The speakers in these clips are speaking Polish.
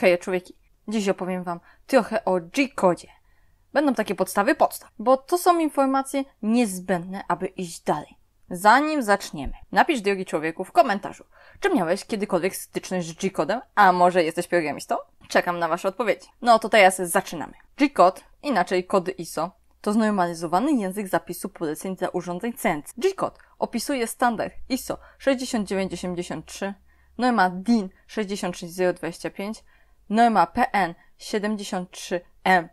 Hej, człowieki, dziś opowiem Wam trochę o G-kodzie. Będą takie podstawy podstaw, bo to są informacje niezbędne, aby iść dalej. Zanim zaczniemy, napisz drogi człowieku w komentarzu, czy miałeś kiedykolwiek styczność z G-kodem, a może jesteś programistą? Czekam na Wasze odpowiedzi. No to teraz zaczynamy. g code inaczej kody ISO, to znormalizowany język zapisu poleceń dla urządzeń CENC. g code opisuje standard ISO 6983, norma DIN 66025, Norma PN 73M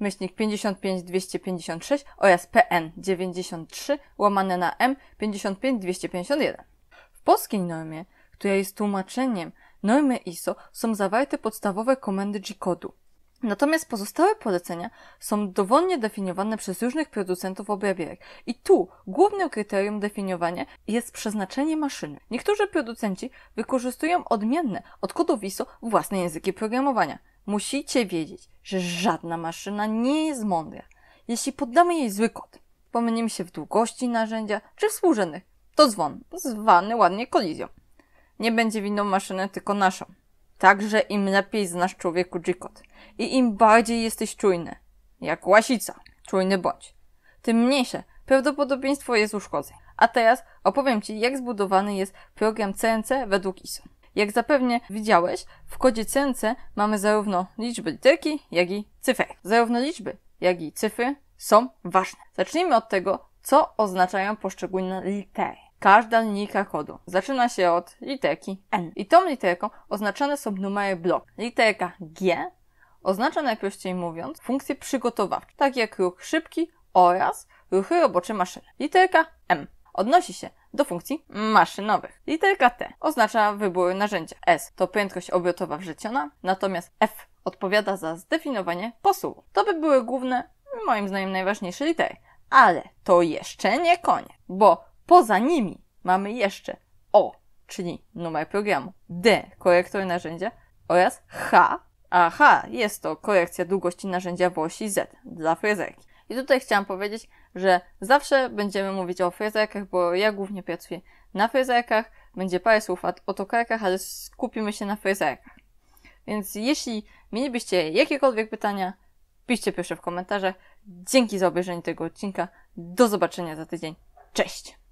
myślnik 55256, oraz PN 93 łamane na M 55251. W polskiej normie, która jest tłumaczeniem normy ISO, są zawarte podstawowe komendy G-kodu. Natomiast pozostałe polecenia są dowolnie definiowane przez różnych producentów obrabiarek i tu głównym kryterium definiowania jest przeznaczenie maszyny. Niektórzy producenci wykorzystują odmienne od kodu WISO własne języki programowania. Musicie wiedzieć, że żadna maszyna nie jest mądra. Jeśli poddamy jej zły kod, pomylimy się w długości narzędzia czy służenych, to dzwon, zwany ładnie kolizją. Nie będzie winą maszyny, tylko naszą. Także im lepiej znasz człowieku g i im bardziej jesteś czujny, jak łasica, czujny bądź, tym mniejsze prawdopodobieństwo jest uszkodzeń. A teraz opowiem Ci, jak zbudowany jest program CNC według ISO. Jak zapewne widziałeś, w kodzie CNC mamy zarówno liczby literki, jak i cyfery. Zarówno liczby, jak i cyfry są ważne. Zacznijmy od tego, co oznaczają poszczególne litery każda linijka kodu zaczyna się od literki N. I tą literką oznaczane są numery blok. Literka G oznacza najprościej mówiąc funkcje przygotowawcze, tak jak ruch szybki oraz ruchy robocze maszyny. Literka M odnosi się do funkcji maszynowych. Literka T oznacza wybór narzędzia. S to prędkość obrotowa wrzeciona, natomiast F odpowiada za zdefiniowanie posuwu. To by były główne, moim zdaniem najważniejsze litery. Ale to jeszcze nie koniec, bo Poza nimi mamy jeszcze O, czyli numer programu, D, korektor narzędzia oraz H, a H jest to korekcja długości narzędzia w osi Z dla fryzerki. I tutaj chciałam powiedzieć, że zawsze będziemy mówić o fryzerkach, bo ja głównie pracuję na fryzerkach, będzie parę słów o tokarkach, ale skupimy się na fryzerkach. Więc jeśli mielibyście jakiekolwiek pytania, piszcie proszę w komentarzach. Dzięki za obejrzenie tego odcinka. Do zobaczenia za tydzień. Cześć!